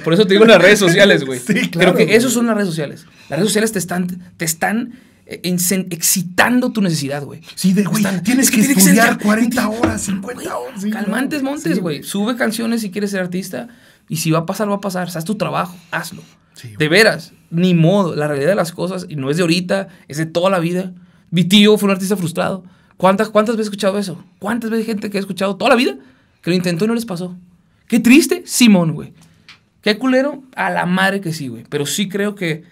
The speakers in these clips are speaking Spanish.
Por eso te digo las redes sociales, güey. Sí, claro. Creo que eso son las redes sociales. Las redes sociales te están, te están eh, excitando tu necesidad, güey. Sí, de güey, tienes que, estudiar 40 horas, 50 horas. calmantes montes, güey. Sube canciones si quieres ser artista. Y si va a pasar, va a pasar. Haz tu trabajo, hazlo. de veras, ni modo. La realidad de las cosas, y no es de ahorita, es de toda la vida. Mi tío fue un artista frustrado. ¿Cuántas, cuántas veces he escuchado eso? ¿Cuántas veces hay gente que ha escuchado toda la vida que lo intentó y no les pasó? Qué triste, Simón, güey. ¿Qué culero? A la madre que sí, güey. Pero sí creo que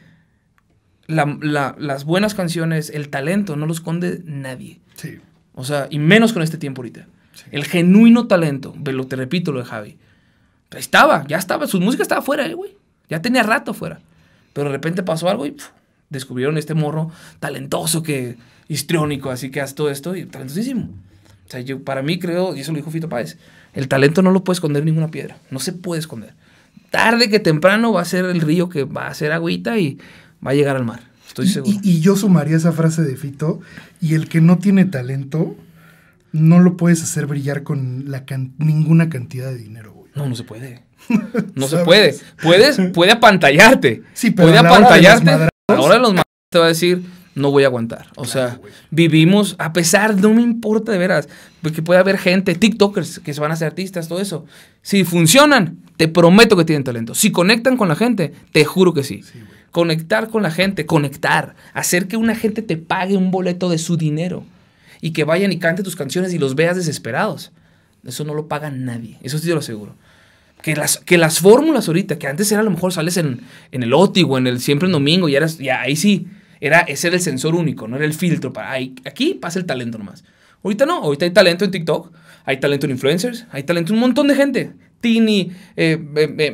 las buenas canciones, el talento, no lo esconde nadie. Sí. O sea, y menos con este tiempo ahorita. El genuino talento, lo te repito lo de Javi. estaba, ya estaba, su música estaba fuera, eh, güey. ya tenía rato fuera. Pero de repente pasó algo y descubrieron este morro talentoso que histriónico, así que haz todo esto y talentosísimo. O sea, yo para mí creo, y eso lo dijo Fito Páez, el talento no lo puede esconder ninguna piedra, no se puede esconder tarde que temprano va a ser el río que va a ser agüita y va a llegar al mar. Estoy seguro. Y, yo sumaría esa frase de Fito, y el que no tiene talento, no lo puedes hacer brillar con la ninguna cantidad de dinero, No, no se puede. No se puede. Puedes, puede apantallarte. Sí, puede apantallarte. Ahora los, más te va a decir, no voy a aguantar. O sea, vivimos, a pesar, no me importa de veras, porque pues, puede haber gente, TikTokers, que se van a hacer artistas, todo eso. Si funcionan, te prometo que tienen talento. Si conectan con la gente, te juro que sí. conectar con la gente, conectar, hacer que una gente te pague un boleto de su dinero y que vayan y canten tus canciones y los veas desesperados. Eso no lo paga nadie, eso sí te lo aseguro. Que las, que las fórmulas ahorita, que antes era a lo mejor sales en, el OTI o en el Siempre en Domingo y, eras, ahí sí, era, ese era el sensor único, no era el filtro para aquí pasa el talento nomás. Ahorita no, ahorita hay talento en TikTok, hay talento en influencers, hay talento en un montón de gente. Tini, eh,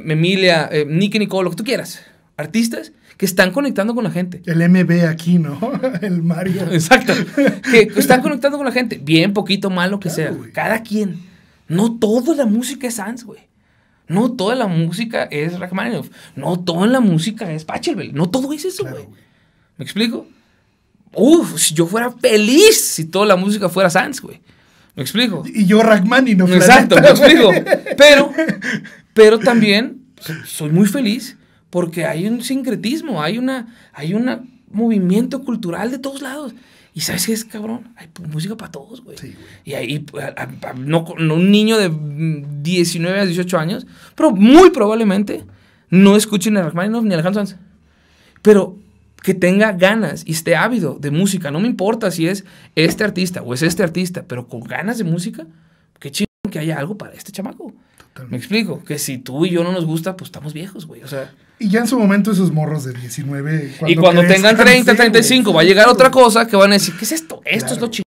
Emilia, eh, Nicky Nicole, lo que tú quieras. Artistas que están conectando con la gente. El MB aquí, ¿no? El Mario. Exacto. Que están conectando con la gente. Bien, poquito, malo lo que sea. Cada quien. No toda la música es Sans, güey. No toda la música es Rachmaninoff. No toda la música es Pachelbel. No todo es eso, güey. ¿Me explico? Uf, si yo fuera feliz si toda la música fuera sans güey. ¿Me explico? Y yo Rachmaninoff. No Exacto, me explico. Pero, pero también soy muy feliz porque hay un sincretismo, hay una, hay un movimiento cultural de todos lados. Y sabes qué es, cabrón, hay música para todos, güey. Sí, Y ahí, no, un niño de 19 a 18 años, pero muy probablemente no escuchen a Rachmaninoff ni a Alejandro Sanz. Pero que tenga ganas y esté ávido de música. No me importa si es este artista o es este artista, pero con ganas de música, qué chingón que haya algo para este chamaco. Me explico, que si tú y yo no nos gusta, pues estamos viejos, güey. Y ya en su momento esos morros de 19. y cuando tengan 30, 35, va a llegar otra cosa que van a decir, ¿qué es esto? Esto es lo chingón.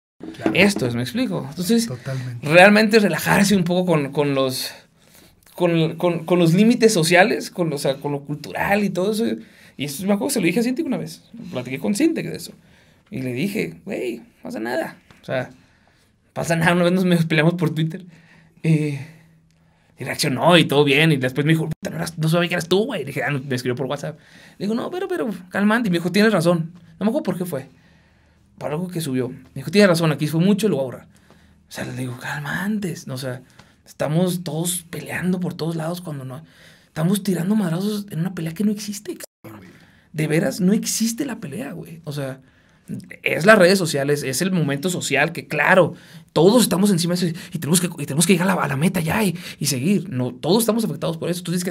Esto es, me explico. Entonces, realmente relajarse un poco con, los. Con, los límites sociales, con, con lo cultural y todo eso y eso me acuerdo que se lo dije a Cinti una vez. Platiqué con Cinti de eso. Y le dije, güey, no pasa nada. O sea, pasa nada. Una vez nos peleamos por Twitter. y reaccionó y todo bien. Y después me dijo, Puta, no, sabía que eras tú, güey. Dije, ah, me escribió por WhatsApp. Le digo, no, pero, pero, calmante. Y me dijo, tienes razón. No me acuerdo por qué fue. Por algo que subió. Me dijo, tienes razón, aquí fue mucho, lo voy O sea, le digo, calmantes. No, o sea, estamos todos peleando por todos lados cuando no. Estamos tirando madrazos en una pelea que no existe. De veras, no existe la pelea, güey. O sea, es las redes sociales, es el momento social que, claro, todos estamos encima de y tenemos que, llegar a la, meta ya y, seguir. No, todos estamos afectados por eso. Tú dices que